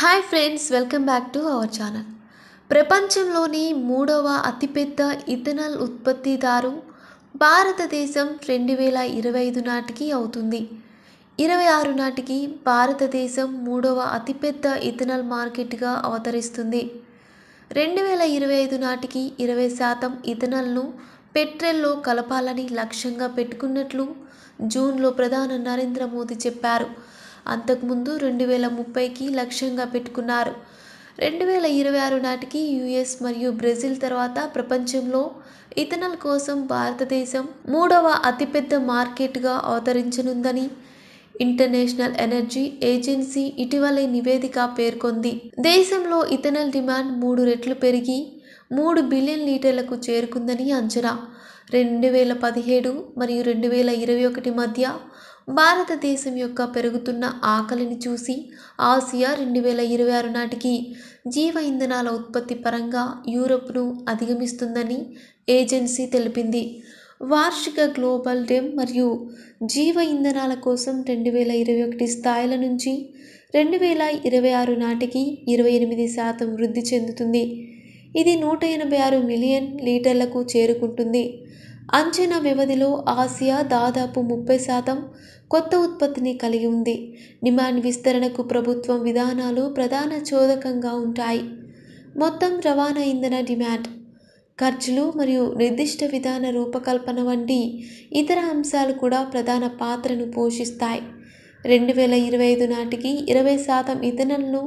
hi friends welcome back to our channel ప్రపంచంలోని మూడవ అతిపెద్ద ఇథనాల్ ఉత్పత్తిదారు భారతదేశం రెండు వేల ఇరవై ఐదు నాటికి అవుతుంది ఇరవై ఆరు నాటికి భారతదేశం మూడవ అతిపెద్ద ఇథనాల్ మార్కెట్గా అవతరిస్తుంది రెండు వేల ఇరవై ఐదు నాటికి ఇరవై శాతం ఇథనాల్ను పెట్రోల్లో కలపాలని లక్ష్యంగా పెట్టుకున్నట్లు జూన్లో ప్రధాని నరేంద్ర మోదీ చెప్పారు అంతకుముందు రెండు వేల ముప్పైకి లక్ష్యంగా పెట్టుకున్నారు రెండు వేల ఇరవై ఆరు నాటికి యుఎస్ మరియు బ్రెజిల్ తర్వాత ప్రపంచంలో ఇథనాల్ కోసం భారతదేశం మూడవ అతిపెద్ద మార్కెట్గా అవతరించనుందని ఇంటర్నేషనల్ ఎనర్జీ ఏజెన్సీ ఇటీవలే నివేదిక పేర్కొంది దేశంలో ఇథనాల్ డిమాండ్ మూడు రెట్లు పెరిగి మూడు బిలియన్ లీటర్లకు చేరుకుందని అంచనా రెండు వేల పదిహేడు మరియు రెండు వేల ఇరవై ఒకటి మధ్య భారతదేశం యొక్క పెరుగుతున్న ఆకలిని చూసి ఆసియా రెండు వేల ఇరవై ఆరు నాటికి జీవ ఇంధనాల ఉత్పత్తి పరంగా యూరోప్ను అధిగమిస్తుందని ఏజెన్సీ తెలిపింది వార్షిక గ్లోబల్ డెమ్ మరియు జీవ ఇంధనాల కోసం రెండు వేల ఇరవై ఒకటి స్థాయిల నుంచి రెండు వేల ఇరవై ఆరు నాటికి ఇరవై ఎనిమిది శాతం వృద్ధి చెందుతుంది ఇది నూట ఎనభై ఆరు మిలియన్ లీటర్లకు చేరుకుంటుంది అంచనా వ్యవధిలో ఆసియా దాదాపు ముప్పై శాతం కొత్త ఉత్పత్తిని కలిగి ఉంది డిమాండ్ విస్తరణకు ప్రభుత్వం విధానాలు ప్రధాన చోదకంగా ఉంటాయి మొత్తం రవాణా ఇంధన డిమాండ్ ఖర్చులు మరియు నిర్దిష్ట విధాన రూపకల్పన వంటి ఇతర అంశాలు కూడా ప్రధాన పాత్రను పోషిస్తాయి రెండు వేల ఇరవై ఐదు నాటికి ఇరవై శాతం ఇథనాల్ను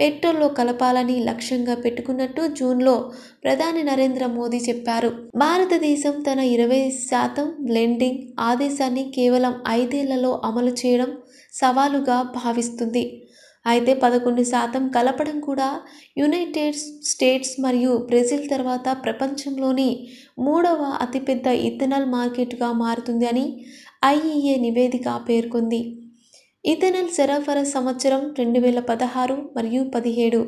పెట్రోల్లో కలపాలని లక్ష్యంగా పెట్టుకున్నట్టు జూన్లో ప్రధాని నరేంద్ర మోదీ చెప్పారు భారతదేశం తన ఇరవై శాతం బ్లెండింగ్ ఆదేశాన్ని కేవలం ఐదేళ్లలో అమలు చేయడం సవాలుగా భావిస్తుంది అయితే పదకొండు శాతం కలపడం కూడా యునైటెడ్ స్టేట్స్ మరియు బ్రెజిల్ తర్వాత ప్రపంచంలోని మూడవ అతిపెద్ద ఇథనాల్ మార్కెట్గా మారుతుంది అని ఐఈఏ నివేదిక పేర్కొంది ఇథెనల్ సెరాఫరా సంవత్సరం రెండు వేల పదహారు మరియు పదిహేడు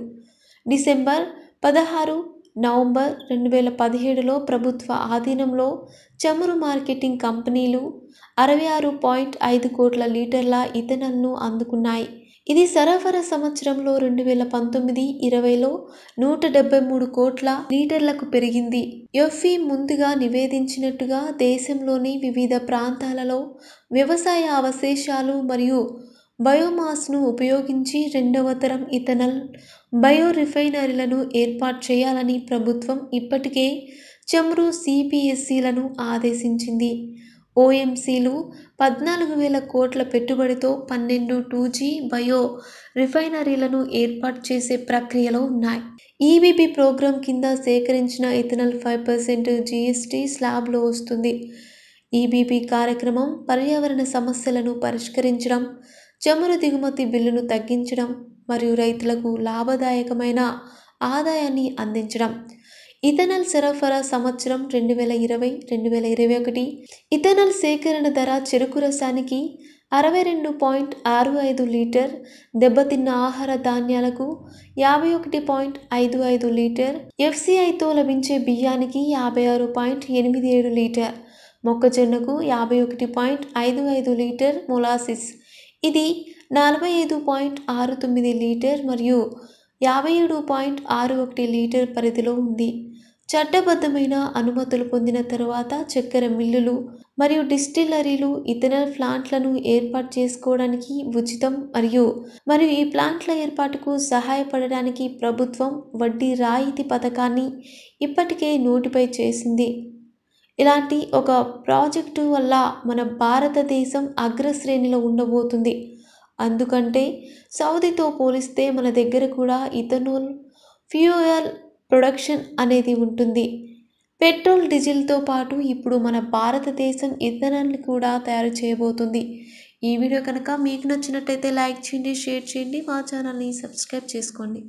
డిసెంబర్ పదహారు నవంబర్ రెండు వేల పదిహేడులో ప్రభుత్వ ఆధీనంలో చమురు మార్కెటింగ్ కంపెనీలు అరవై ఆరు పాయింట్ ఐదు కోట్ల లీటర్ల ఇథనల్ను అందుకున్నాయి ఇది సరఫరా సంవత్సరంలో రెండు వేల పంతొమ్మిది ఇరవైలో నూట డెబ్బై మూడు కోట్ల లీటర్లకు పెరిగింది ఎఫ్ఈ ముందుగా నివేదించినట్టుగా దేశంలోని వివిధ ప్రాంతాలలో వ్యవసాయ అవశేషాలు మరియు బయోమాస్ను ఉపయోగించి రెండవ తరం ఇథనల్ బయో రిఫైనరీలను ఏర్పాటు చేయాలని ప్రభుత్వం ఇప్పటికే చమురు సిపిఎస్సిలను ఆదేశించింది ఓఎంసీలు పద్నాలుగు వేల కోట్ల పెట్టుబడితో పన్నెండు టూ జీ బయో రిఫైనరీలను ఏర్పాటు చేసే ప్రక్రియలో ఉన్నాయి ఈబీపీ ప్రోగ్రాం కింద సేకరించిన ఇథనల్ ఫైవ్ పర్సెంట్ జీఎస్టీ స్లాబ్లో వస్తుంది ఈబీపీ కార్యక్రమం పర్యావరణ సమస్యలను పరిష్కరించడం చమురు దిగుమతి బిల్లును తగ్గించడం మరియు రైతులకు లాభదాయకమైన ఆదాయాన్ని అందించడం ఇథనాల్ సరఫరా సంవత్సరం రెండు వేల ఇరవై రెండు వేల ఇరవై ఒకటి ఇథనల్ సేకరణ ధర చెరుకు రసానికి అరవై రెండు పాయింట్ ఆరు ఐదు లీటర్ దెబ్బతిన్న ఆహార ధాన్యాలకు యాభై ఒకటి పాయింట్ ఐదు ఐదు లీటర్ ఎఫ్సిఐతో లభించే బియ్యానికి యాభై ఆరు పాయింట్ ఎనిమిది ఏడు లీటర్ మొక్కజొన్నకు యాభై ఒకటి పాయింట్ ఐదు ఐదు లీటర్ మొలాసిస్ ఇది నలభై ఐదు పాయింట్ ఆరు తొమ్మిది లీటర్ మరియు యాభై ఏడు పాయింట్ ఆరు ఒకటి లీటర్ పరిధిలో ఉంది చట్టబద్ధమైన అనుమతులు పొందిన తరువాత చక్కెర మిల్లులు మరియు డిస్టిల్లరీలు ఇతర ప్లాంట్లను ఏర్పాటు చేసుకోవడానికి ఉచితం మరియు మరియు ఈ ప్లాంట్ల ఏర్పాటుకు సహాయపడడానికి ప్రభుత్వం వడ్డీ రాయితీ పథకాన్ని ఇప్పటికే నోటిఫై చేసింది ఇలాంటి ఒక ప్రాజెక్టు వల్ల మన భారతదేశం అగ్రశ్రేణిలో ఉండబోతుంది అందుకంటే సౌదీతో పోలిస్తే మన దగ్గర కూడా ఇథనోల్ ఫ్యూయల్ ప్రొడక్షన్ అనేది ఉంటుంది పెట్రోల్ డీజిల్తో పాటు ఇప్పుడు మన భారతదేశం ఇథనాన్ని కూడా తయారు చేయబోతుంది ఈ వీడియో కనుక మీకు నచ్చినట్టయితే లైక్ చేయండి షేర్ చేయండి మా ఛానల్ని సబ్స్క్రైబ్ చేసుకోండి